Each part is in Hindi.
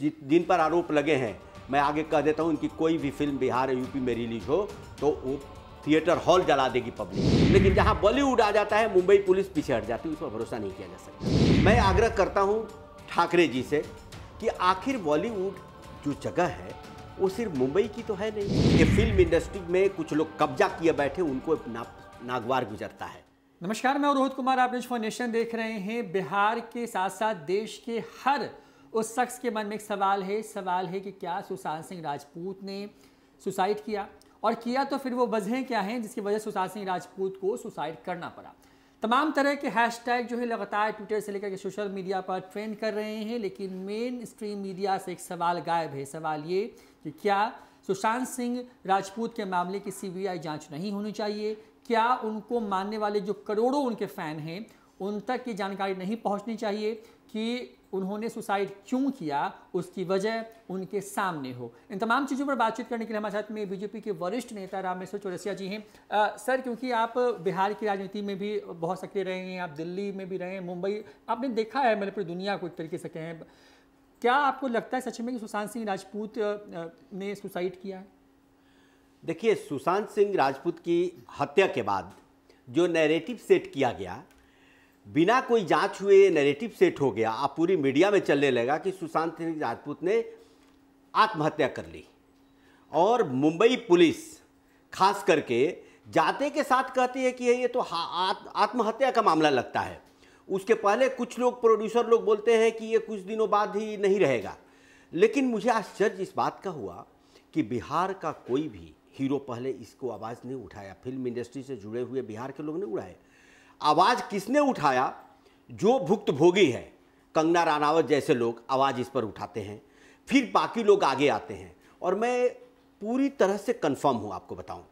जिन पर आरोप लगे हैं मैं आगे कह देता हूँ इनकी कोई भी फिल्म बिहार या यूपी में रिलीज हो तो वो थिएटर हॉल जला देगी पब्लिक लेकिन जहाँ बॉलीवुड आ जाता है मुंबई पुलिस पीछे हट जाती है उस पर भरोसा नहीं किया जा सकता मैं आग्रह करता हूँ ठाकरे जी से कि आखिर बॉलीवुड जो जगह है वो सिर्फ मुंबई की तो है नहीं ये फिल्म इंडस्ट्री में कुछ लोग कब्जा किए बैठे उनको ना, नागवार गुजरता है नमस्कार मैं रोहित कुमार आप नेशन देख रहे हैं बिहार के साथ साथ देश के हर उस शख्स के मन में एक सवाल है सवाल है कि क्या सुशांत सिंह राजपूत ने सुसाइड किया और किया तो फिर वो वजहें क्या हैं जिसकी वजह सुशांत सिंह राजपूत को सुसाइड करना पड़ा तमाम तरह के हैशटैग जो है लगातार ट्विटर से लेकर के सोशल मीडिया पर ट्रेंड कर रहे हैं लेकिन मेन स्ट्रीम मीडिया से एक सवाल गायब है सवाल ये कि क्या सुशांत सिंह राजपूत के मामले की सीबीआई जांच नहीं होनी चाहिए क्या उनको मानने वाले जो करोड़ों उनके फ़ैन हैं उन तक ये जानकारी नहीं पहुंचनी चाहिए कि उन्होंने सुसाइड क्यों किया उसकी वजह उनके सामने हो इन तमाम चीज़ों पर बातचीत करने के लिए हमारे साथ में बीजेपी के वरिष्ठ नेता रामेश्वर चौरसिया जी हैं सर क्योंकि आप बिहार की राजनीति में भी बहुत सक्रिय रहे हैं आप दिल्ली में भी रहे हैं मुंबई आपने देखा है मैंने पूरी दुनिया को एक तरीके से कहें क्या आपको लगता है सच में कि सुशांत सिंह राजपूत ने सुसाइड किया है देखिए सुशांत सिंह राजपूत की हत्या के बाद जो नैरेटिव सेट किया गया बिना कोई जांच हुए नैरेटिव सेट हो गया आप पूरी मीडिया में चलने लगा कि सुशांत सिंह राजपूत ने आत्महत्या कर ली और मुंबई पुलिस खास करके जाते के साथ कहती है कि ये तो आत्महत्या का मामला लगता है उसके पहले कुछ लोग प्रोड्यूसर लोग बोलते हैं कि ये कुछ दिनों बाद ही नहीं रहेगा लेकिन मुझे आश्चर्य इस बात का हुआ कि बिहार का कोई भी हीरो पहले इसको आवाज़ नहीं उठाया फिल्म इंडस्ट्री से जुड़े हुए बिहार के लोग नहीं उड़ाए आवाज़ किसने उठाया जो भुक्तभोगी है कंगना रानावत जैसे लोग आवाज़ इस पर उठाते हैं फिर बाकी लोग आगे आते हैं और मैं पूरी तरह से कंफर्म हूँ आपको बताऊँ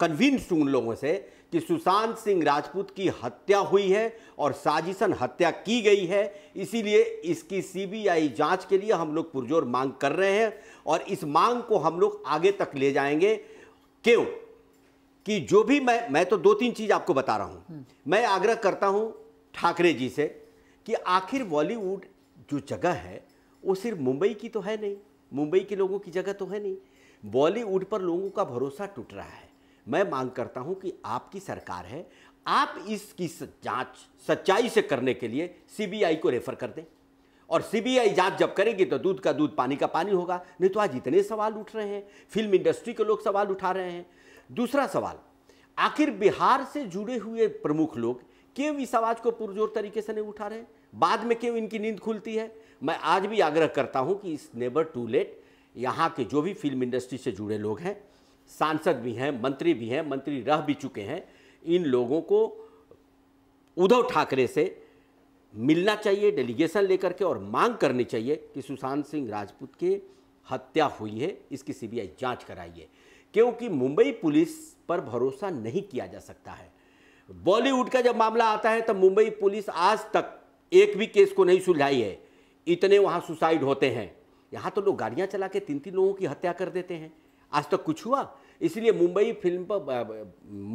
कन्विंस्ड उन लोगों से कि सुशांत सिंह राजपूत की हत्या हुई है और साजिशन हत्या की गई है इसीलिए इसकी सीबीआई जांच के लिए हम लोग पुरजोर मांग कर रहे हैं और इस मांग को हम लोग आगे तक ले जाएंगे क्यों कि जो भी मैं मैं तो दो तीन चीज़ आपको बता रहा हूं हम्म। मैं आग्रह करता हूं ठाकरे जी से कि आखिर बॉलीवुड जो जगह है वो सिर्फ मुंबई की तो है नहीं मुंबई के लोगों की जगह तो है नहीं बॉलीवुड पर लोगों का भरोसा टूट रहा है मैं मांग करता हूं कि आपकी सरकार है आप इसकी जांच सच्चाई से करने के लिए सीबीआई को रेफर कर दें और सीबीआई जांच जब करेगी तो दूध का दूध पानी का पानी होगा नहीं तो आज इतने सवाल उठ रहे हैं फिल्म इंडस्ट्री के लोग सवाल उठा रहे हैं दूसरा सवाल आखिर बिहार से जुड़े हुए प्रमुख लोग क्यों इस आवाज़ को पुरजोर तरीके से नहीं उठा रहे बाद में क्यों इनकी नींद खुलती है मैं आज भी आग्रह करता हूं कि इस नेबर टू लेट यहाँ के जो भी फिल्म इंडस्ट्री से जुड़े लोग हैं सांसद भी हैं मंत्री भी हैं मंत्री रह भी चुके हैं इन लोगों को उद्धव ठाकरे से मिलना चाहिए डेलीगेशन लेकर के और मांग करनी चाहिए कि सुशांत सिंह राजपूत के हत्या हुई है इसकी सीबीआई जांच कराइए क्योंकि मुंबई पुलिस पर भरोसा नहीं किया जा सकता है बॉलीवुड का जब मामला आता है तब तो मुंबई पुलिस आज तक एक भी केस को नहीं सुलझाई है इतने वहाँ सुसाइड होते हैं यहाँ तो लोग गाड़ियाँ चला के तीन तीन लोगों की हत्या कर देते हैं आज तक कुछ हुआ इसलिए मुंबई फिल्म पर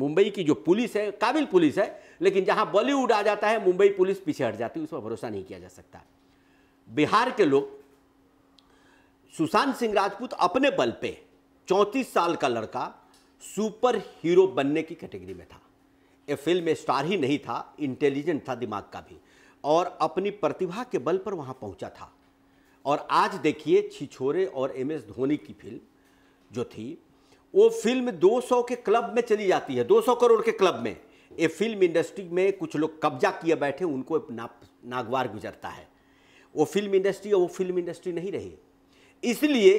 मुंबई की जो पुलिस है काबिल पुलिस है लेकिन जहाँ बॉलीवुड आ जाता है मुंबई पुलिस पीछे हट जाती है उस पर भरोसा नहीं किया जा सकता बिहार के लोग सुशांत सिंह राजपूत अपने बल पे चौंतीस साल का लड़का सुपर हीरो बनने की कैटेगरी में था ये फिल्म स्टार ही नहीं था इंटेलिजेंट था दिमाग का भी और अपनी प्रतिभा के बल पर वहाँ पहुँचा था और आज देखिए छिछोरे और एम एस धोनी की फिल्म जो थी वो फिल्म 200 के क्लब में चली जाती है 200 करोड़ के क्लब में ये फिल्म इंडस्ट्री में कुछ लोग कब्जा किए बैठे उनको ना, नागवार गुजरता है वो फिल्म इंडस्ट्री और वो फिल्म इंडस्ट्री नहीं रही इसलिए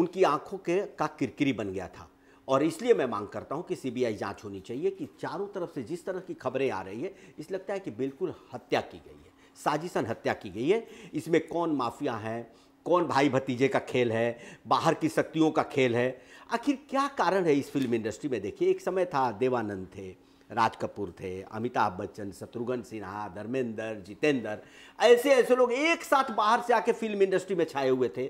उनकी आंखों के का किरकिरी बन गया था और इसलिए मैं मांग करता हूं कि सीबीआई जांच होनी चाहिए कि चारों तरफ से जिस तरह की खबरें आ रही है इस लगता है कि बिल्कुल हत्या की गई है साजिशन हत्या की गई है इसमें कौन माफिया हैं कौन भाई भतीजे का खेल है बाहर की शक्तियों का खेल है आखिर क्या कारण है इस फिल्म इंडस्ट्री में देखिए एक समय था देवानंद थे राज कपूर थे अमिताभ बच्चन शत्रुघ्न सिन्हा धर्मेंद्र जितेंद्र ऐसे ऐसे लोग एक साथ बाहर से आके फिल्म इंडस्ट्री में छाए हुए थे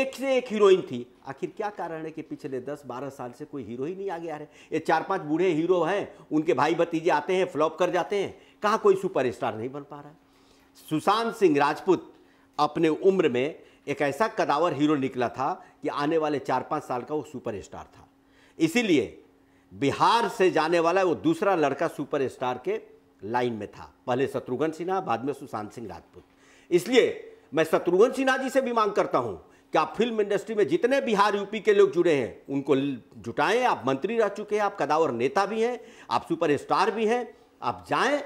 एक से एक हीरोइन थी आखिर क्या कारण है कि पिछले 10-12 साल से कोई हीरो ही नहीं आ गया है ये चार पांच बूढ़े हीरो हैं उनके भाई भतीजे आते हैं फ्लॉप कर जाते हैं कहाँ कोई सुपर नहीं बन पा रहा है सुशांत सिंह राजपूत अपने उम्र में एक ऐसा कदावर हीरो निकला था कि आने वाले चार पाँच साल का वो सुपर था इसीलिए बिहार से जाने वाला वो दूसरा लड़का सुपरस्टार के लाइन में था पहले शत्रुघ्न सिन्हा बाद में सुशांत सिंह राजपूत इसलिए मैं शत्रुघ्न सिन्हा जी से भी मांग करता हूँ कि आप फिल्म इंडस्ट्री में जितने बिहार यूपी के लोग जुड़े हैं उनको जुटाएं आप मंत्री रह चुके हैं आप कदावर नेता भी हैं आप सुपरस्टार भी हैं आप जाएं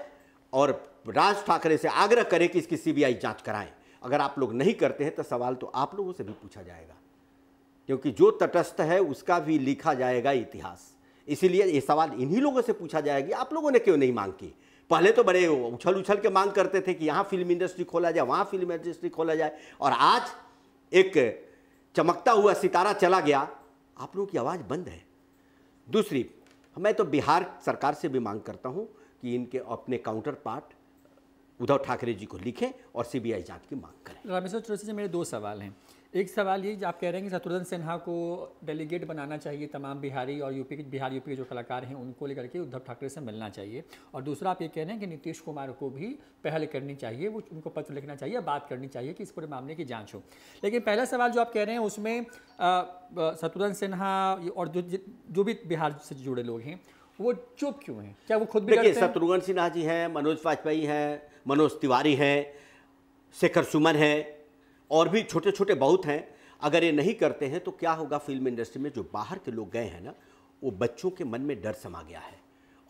और राज ठाकरे से आग्रह करें कि इसकी सीबीआई जांच कराएं अगर आप लोग नहीं करते हैं तो सवाल तो आप लोगों से भी पूछा जाएगा क्योंकि जो तटस्थ है उसका भी लिखा जाएगा इतिहास इसीलिए ये सवाल इन्हीं लोगों से पूछा जाएगा आप लोगों ने क्यों नहीं मांग की पहले तो बड़े उछल उछल के मांग करते थे कि यहाँ फिल्म इंडस्ट्री खोला जाए वहाँ फिल्म इंडस्ट्री खोला जाए और आज एक चमकता हुआ सितारा चला गया आप लोगों की आवाज़ बंद है दूसरी मैं तो बिहार सरकार से भी मांग करता हूँ कि इनके अपने काउंटर पार्ट उद्धव ठाकरे जी को लिखें और सीबीआई जांच की मांग करें रामेश्वर चौरसी से मेरे दो सवाल हैं एक सवाल ये आप कह रहे हैं कि शत्रुघ्न सिन्हा को डेलीगेट बनाना चाहिए तमाम बिहारी और यूपी के बिहार यूपी के जो कलाकार हैं उनको लेकर के उद्धव ठाकरे से मिलना चाहिए और दूसरा आप ये कह रहे हैं कि नीतीश कुमार को भी पहल करनी चाहिए वो उनको पत्र लिखना चाहिए बात करनी चाहिए कि इस पूरे मामले की जाँच हो लेकिन पहला सवाल जो आप कह रहे हैं उसमें शत्रुघ्न सिन्हा और जो जो भी बिहार से जुड़े लोग हैं वो चुप क्यों हैं क्या वो खुद भी देखिए शत्रुघ्न सिन्हा जी हैं मनोज वाजपेयी हैं मनोज तिवारी हैं शेखर सुमन हैं और भी छोटे छोटे बहुत हैं अगर ये नहीं करते हैं तो क्या होगा फिल्म इंडस्ट्री में जो बाहर के लोग गए हैं ना वो बच्चों के मन में डर समा गया है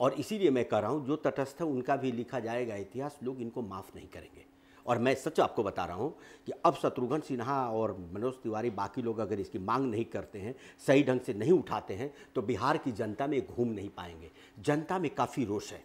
और इसीलिए मैं कह रहा हूँ जो तटस्थ है उनका भी लिखा जाएगा इतिहास लोग इनको माफ़ नहीं करेंगे और मैं सच आपको बता रहा हूँ कि अब शत्रुघ्न सिन्हा और मनोज तिवारी बाकी लोग अगर इसकी मांग नहीं करते हैं सही ढंग से नहीं उठाते हैं तो बिहार की जनता में घूम नहीं पाएंगे जनता में काफ़ी रोष है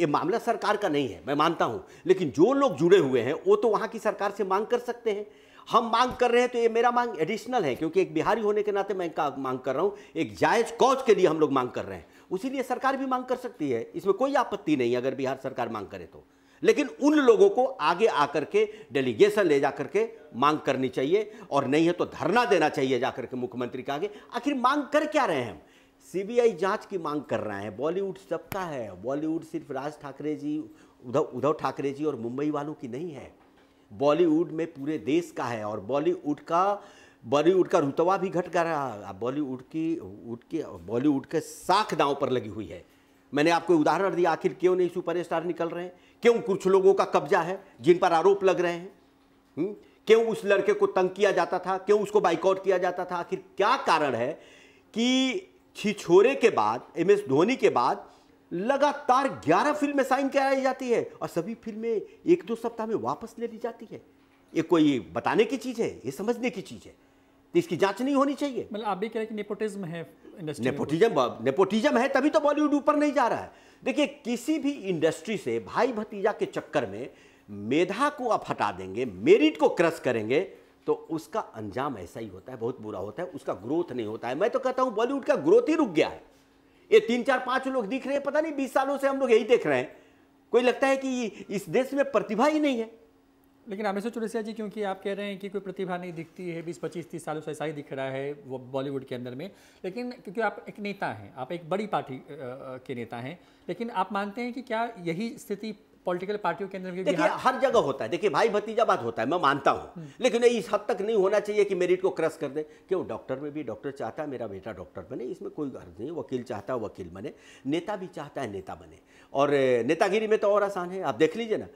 ये मामला सरकार का नहीं है मैं मानता हूँ लेकिन जो लोग जुड़े हुए हैं वो तो वहाँ की सरकार से मांग कर सकते हैं हम मांग कर रहे हैं तो ये मेरा मांग एडिशनल है क्योंकि एक बिहारी होने के नाते मैं का मांग कर रहा हूँ एक जायज कॉज के लिए हम लोग मांग कर रहे हैं उसी लिए सरकार भी मांग कर सकती है इसमें कोई आपत्ति नहीं है अगर बिहार सरकार मांग करे तो लेकिन उन लोगों को आगे आकर के डेलीगेशन ले जा करके मांग करनी चाहिए और नहीं है तो धरना देना चाहिए जा के मुख्यमंत्री के आगे आखिर मांग कर क्या रहे हैं हम सीबीआई जांच की मांग कर रहे हैं बॉलीवुड सबका है बॉलीवुड सिर्फ राज ठाकरे जी उद्धव उद्धव ठाकरे जी और मुंबई वालों की नहीं है बॉलीवुड में पूरे देश का है और बॉलीवुड का बॉलीवुड का रुतवा भी घट गया रहा बॉलीवुड की वुड के बॉलीवुड के साख दाँव पर लगी हुई है मैंने आपको उदाहरण दिया आखिर क्यों नहीं सुपर स्टार निकल रहे हैं क्यों कुछ लोगों का कब्जा है जिन पर आरोप लग रहे हैं हम्म? क्यों उस लड़के को तंग किया जाता था क्यों उसको बाइकआउट किया जाता था आखिर क्या कारण है कि छिछोरे के बाद एम एस धोनी के बाद लगातार 11 फिल्में साइन कराई जाती है और सभी फिल्में एक दो सप्ताह में वापस ले ली जाती है ये कोई बताने की चीज़ है ये समझने की चीज़ है तो इसकी जांच नहीं होनी चाहिए मतलब आप भी कह रहे हैं कि नेपोटिज्म है नेपोटिज्म नेपोटिज्म है तभी तो बॉलीवुड ऊपर नहीं जा रहा है देखिए किसी भी इंडस्ट्री से भाई भतीजा के चक्कर में मेधा को आप हटा देंगे मेरिट को क्रश करेंगे तो उसका अंजाम ऐसा ही होता है बहुत बुरा होता है उसका ग्रोथ नहीं होता है मैं तो कहता हूं बॉलीवुड का ग्रोथ ही रुक गया है ये तीन चार पांच लोग दिख रहे हैं पता नहीं बीस सालों से हम लोग यही देख रहे हैं कोई लगता है कि इस देश में प्रतिभा ही नहीं है लेकिन रामेश्वर चौरसिया जी क्योंकि आप कह रहे हैं कि कोई प्रतिभा नहीं दिखती है बीस पच्चीस तीस सालों से ऐसा ही दिख रहा है वो बॉलीवुड के अंदर में लेकिन क्योंकि आप एक नेता हैं आप एक बड़ी पार्टी के नेता हैं लेकिन आप मानते हैं कि क्या यही स्थिति पॉलिटिकल पार्टियों के अंदर देखिए हर जगह होता है देखिए भाई भतीजाबाद होता है मैं मानता हूँ हम्म। लेकिन इस हद तक नहीं होना चाहिए कि मेरिट को क्रस कर दे क्यों डॉक्टर में भी डॉक्टर चाहता है मेरा बेटा डॉक्टर बने इसमें कोई गर्ज नहीं वकील चाहता है वकील बने नेता भी चाहता है नेता बने और नेतागिरी में तो और आसान है आप देख लीजिए ना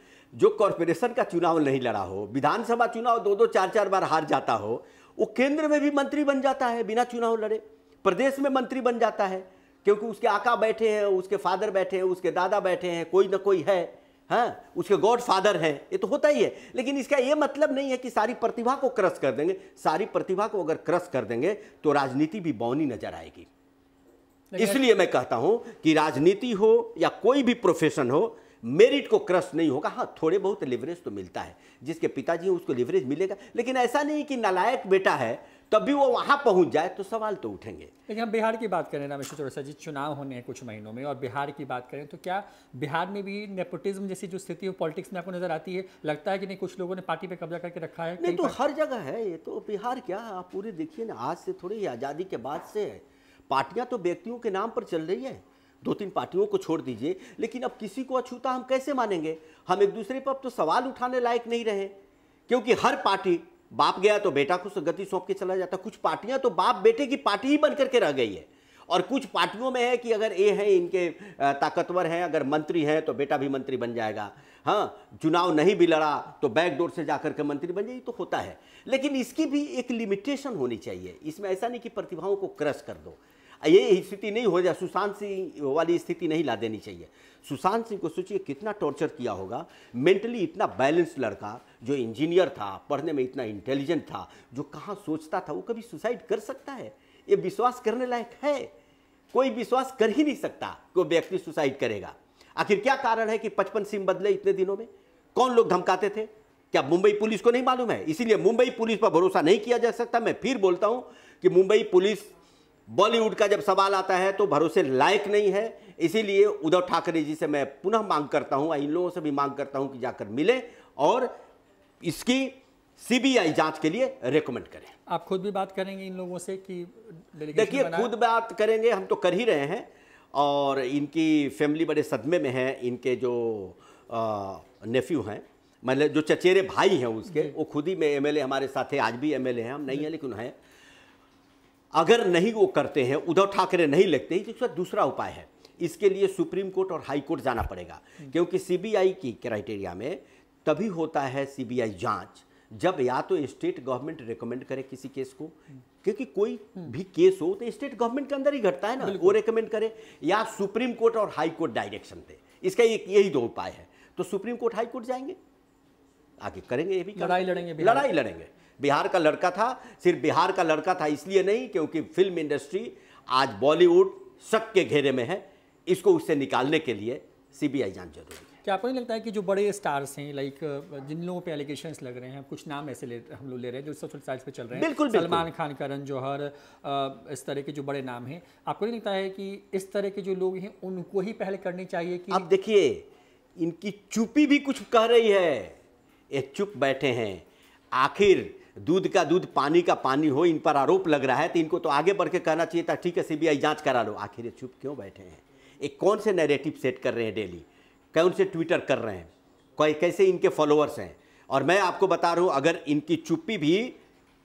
जो कॉरपोरेशन का चुनाव नहीं लड़ा हो विधानसभा चुनाव दो दो चार चार बार हार जाता हो वो केंद्र में भी मंत्री बन जाता है बिना चुनाव लड़े प्रदेश में मंत्री बन जाता है क्योंकि उसके आका बैठे हैं उसके फादर बैठे हैं उसके दादा बैठे हैं कोई ना कोई है हाँ उसके गॉड फादर हैं ये तो होता ही है लेकिन इसका ये मतलब नहीं है कि सारी प्रतिभा को क्रस कर देंगे सारी प्रतिभा को अगर क्रस कर देंगे तो राजनीति भी बौनी नजर आएगी इसलिए मैं कहता हूं कि राजनीति हो या कोई भी प्रोफेशन हो मेरिट को क्रस नहीं होगा हाँ थोड़े बहुत लिवरेज तो मिलता है जिसके पिताजी उसको लिवरेज मिलेगा लेकिन ऐसा नहीं कि नालायक बेटा है तब भी वो वहाँ पहुँच जाए तो सवाल तो उठेंगे लेकिन हम बिहार की बात करें रामेश्वर चौरसा जी चुनाव होने हैं कुछ महीनों में और बिहार की बात करें तो क्या बिहार में भी नेपोटिज्म जैसी जो स्थिति है पॉलिटिक्स में आपको नजर आती है लगता है कि नहीं कुछ लोगों ने पार्टी पे कब्जा करके रखा है नहीं तो हर जगह है ये तो बिहार क्या आप पूरे देखिए ना आज से थोड़ी आज़ादी के बाद से है पार्टियाँ तो व्यक्तियों के नाम पर चल रही है दो तीन पार्टियों को छोड़ दीजिए लेकिन अब किसी को अछूता हम कैसे मानेंगे हम एक दूसरे पर अब तो सवाल उठाने लायक नहीं रहे क्योंकि हर पार्टी बाप गया तो बेटा को गति सौंप के चला जाता कुछ पार्टियां तो बाप बेटे की पार्टी ही बन करके रह गई है और कुछ पार्टियों में है कि अगर ए है इनके ताकतवर हैं अगर मंत्री हैं तो बेटा भी मंत्री बन जाएगा हाँ चुनाव नहीं भी लड़ा तो बैकडोर से जाकर के मंत्री बन जाए तो होता है लेकिन इसकी भी एक लिमिटेशन होनी चाहिए इसमें ऐसा नहीं कि प्रतिभाओं को क्रश कर दो ये स्थिति नहीं हो जाए सुशांत सिंह वाली स्थिति नहीं ला देनी चाहिए सुशांत सिंह को सोचिए कितना टॉर्चर किया होगा मेंटली इतना बैलेंस लड़का जो इंजीनियर था पढ़ने में इतना इंटेलिजेंट था जो कहाँ सोचता था वो कभी सुसाइड कर सकता है ये विश्वास करने लायक है कोई विश्वास कर ही नहीं सकता कि वो व्यक्ति सुसाइड करेगा आखिर क्या कारण है कि पचपन सिम बदले इतने दिनों में कौन लोग धमकाते थे क्या मुंबई पुलिस को नहीं मालूम है इसीलिए मुंबई पुलिस पर भरोसा नहीं किया जा सकता मैं फिर बोलता हूँ कि मुंबई पुलिस बॉलीवुड का जब सवाल आता है तो भरोसे लायक नहीं है इसीलिए उद्धव ठाकरे जी से मैं पुनः मांग करता हूं इन लोगों से भी मांग करता हूं कि जाकर मिलें और इसकी सीबीआई जांच के लिए रेकमेंड करें आप खुद भी बात करेंगे इन लोगों से कि देखिए खुद बात करेंगे हम तो कर ही रहे हैं और इनकी फैमिली बड़े सदमे में है इनके जो नेफ्यू हैं मतलब जो चचेरे भाई हैं उसके वो खुद ही में एमएलए हमारे साथ है आज भी एमएलए हैं हम नहीं हैं लेकिन हैं अगर नहीं वो करते हैं उद्धव ठाकरे नहीं लगते हैं तो इसका दूसरा उपाय है इसके लिए सुप्रीम कोर्ट और हाई कोर्ट जाना पड़ेगा क्योंकि सीबीआई की क्राइटेरिया में तभी होता है सीबीआई जांच जब या तो स्टेट गवर्नमेंट रिकमेंड करे किसी केस को क्योंकि कोई भी केस हो तो स्टेट गवर्नमेंट के अंदर ही घटता है ना वो रिकमेंड करे या सुप्रीम कोर्ट और हाई कोर्ट डायरेक्शन दे इसका एक यही दो उपाय है तो सुप्रीम कोर्ट हाई कोर्ट जाएंगे आगे करेंगे ये भी लड़ाई लड़ेंगे लड़ाई लड़ेंगे बिहार का लड़का था सिर्फ बिहार का लड़का था इसलिए नहीं क्योंकि फिल्म इंडस्ट्री आज बॉलीवुड शक के घेरे में है इसको उससे निकालने के लिए सीबीआई जांच जरूरी है क्या आपको नहीं लगता है कि जो बड़े स्टार्स हैं लाइक जिन लोगों पे एलिगेशन लग रहे हैं कुछ नाम ऐसे ले हम लोग ले रहे हैं जो सोशल साइज पे चल रहे हैं बिल्कुल सलमान खान करण जौहर इस तरह के जो बड़े नाम हैं आपको नहीं लगता है कि इस तरह के जो लोग हैं उनको ही पहले करनी चाहिए कि आप देखिए इनकी चुपी भी कुछ कह रही है ये चुप बैठे हैं आखिर दूध का दूध पानी का पानी हो इन पर आरोप लग रहा है तो इनको तो आगे बढ़ के कहना चाहिए था ठीक है सीबीआई जांच करा लो आखिर ये चुप क्यों बैठे हैं एक कौन से नैरेटिव सेट कर रहे हैं डेली कौन से ट्विटर कर रहे हैं कोई कैसे इनके फॉलोअर्स हैं और मैं आपको बता रहा हूँ अगर इनकी चुप्पी भी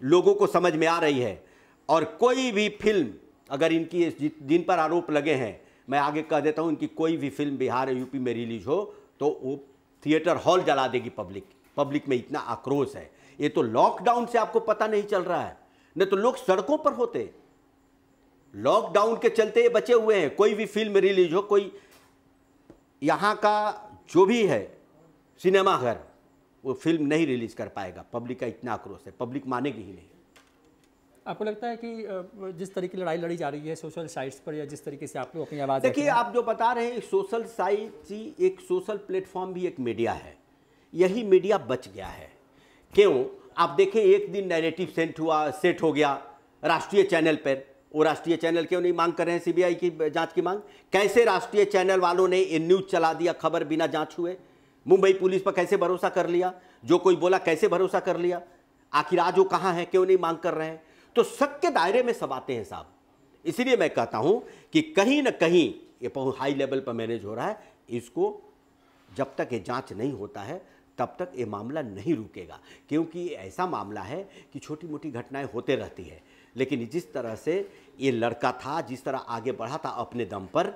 लोगों को समझ में आ रही है और कोई भी फिल्म अगर इनकी जिन पर आरोप लगे हैं मैं आगे कह देता हूँ इनकी कोई भी फिल्म बिहार यूपी में रिलीज हो तो वो थिएटर हॉल जला देगी पब्लिक पब्लिक में इतना आक्रोश है ये तो लॉकडाउन से आपको पता नहीं चल रहा है नहीं तो लोग सड़कों पर होते लॉकडाउन के चलते ये बचे हुए हैं कोई भी फिल्म रिलीज हो कोई यहाँ का जो भी है सिनेमा घर वो फिल्म नहीं रिलीज कर पाएगा पब्लिक का इतना आक्रोश है पब्लिक मानेगी ही नहीं आपको लगता है कि जिस तरीके की लड़ाई लड़ी जा रही है सोशल साइट्स पर या जिस तरीके से आप लोग अपनी आवाज़ देखिए आप जो बता रहे हैं सोशल साइट ही एक सोशल प्लेटफॉर्म भी एक मीडिया है यही मीडिया बच गया है क्यों आप देखें एक दिन नैरेटिव सेंट हुआ सेट हो गया राष्ट्रीय चैनल पर वो राष्ट्रीय चैनल क्यों नहीं मांग कर रहे हैं सीबीआई की जांच की मांग कैसे राष्ट्रीय चैनल वालों ने ये न्यूज़ चला दिया खबर बिना जांच हुए मुंबई पुलिस पर कैसे भरोसा कर लिया जो कोई बोला कैसे भरोसा कर लिया आखिर आज वो कहाँ है क्यों नहीं मांग कर रहे हैं तो सब के दायरे में सब आते हैं साहब इसलिए मैं कहता हूँ कि कहीं ना कहीं ये बहुत हाई लेवल पर मैनेज हो रहा है इसको जब तक ये जाँच नहीं होता है तब तक ये मामला नहीं रुकेगा क्योंकि ऐसा मामला है कि छोटी मोटी घटनाएं होते रहती है लेकिन जिस तरह से ये लड़का था जिस तरह आगे बढ़ा था अपने दम पर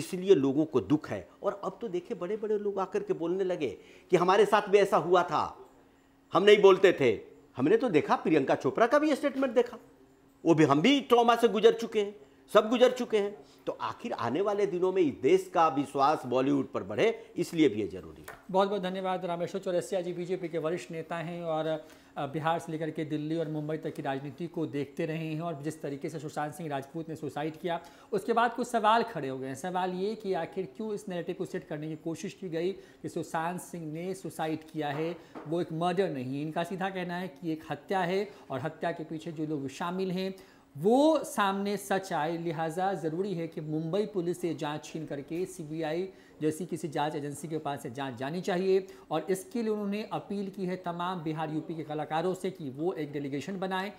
इसलिए लोगों को दुख है और अब तो देखे बड़े बड़े लोग आकर के बोलने लगे कि हमारे साथ भी ऐसा हुआ था हम नहीं बोलते थे हमने तो देखा प्रियंका चोपड़ा का भी स्टेटमेंट देखा वो भी हम भी ट्रॉमा से गुजर चुके हैं सब गुजर चुके हैं तो आखिर आने वाले दिनों में इस देश का विश्वास बॉलीवुड पर बढ़े इसलिए भी ये जरूरी है बहुत बहुत धन्यवाद रामेश्वर चौरसिया जी बीजेपी के वरिष्ठ नेता हैं और बिहार से लेकर के दिल्ली और मुंबई तक की राजनीति को देखते रहे हैं और जिस तरीके से सुशांत सिंह राजपूत ने सुसाइड किया उसके बाद कुछ सवाल खड़े हो गए हैं सवाल ये कि आखिर क्यों इस नेरेटिव को सेट करने की कोशिश की गई कि सुशांत सिंह ने सुसाइड किया है वो एक मर्डर नहीं इनका सीधा कहना है कि एक हत्या है और हत्या के पीछे जो लोग शामिल हैं वो सामने सच आए लिहाजा ज़रूरी है कि मुंबई पुलिस से जांच छीन करके सीबीआई जैसी किसी जांच एजेंसी के पास से जांच जानी चाहिए और इसके लिए उन्होंने अपील की है तमाम बिहार यूपी के कलाकारों से कि वो एक डेलीगेशन बनाएं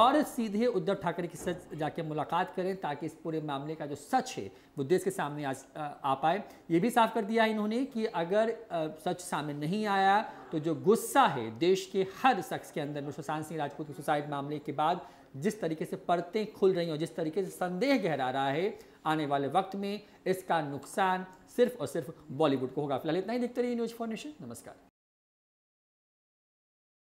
और सीधे उद्धव ठाकरे की सच जाके मुलाकात करें ताकि इस पूरे मामले का जो सच है वो देश के सामने आज आ पाए ये भी साफ कर दिया इन्होंने कि अगर आ, सच सामने नहीं आया तो जो गुस्सा है देश के हर शख्स के अंदर में सुशांत सिंह राजपूत के सुसाइड मामले के बाद जिस तरीके से परतें खुल रही हैं और जिस तरीके से संदेह गहरा रहा है आने वाले वक्त में इसका नुकसान सिर्फ और सिर्फ बॉलीवुड को होगा फिलहाल इतना ही देखते रहिए न्यूज फॉर नेशन नमस्कार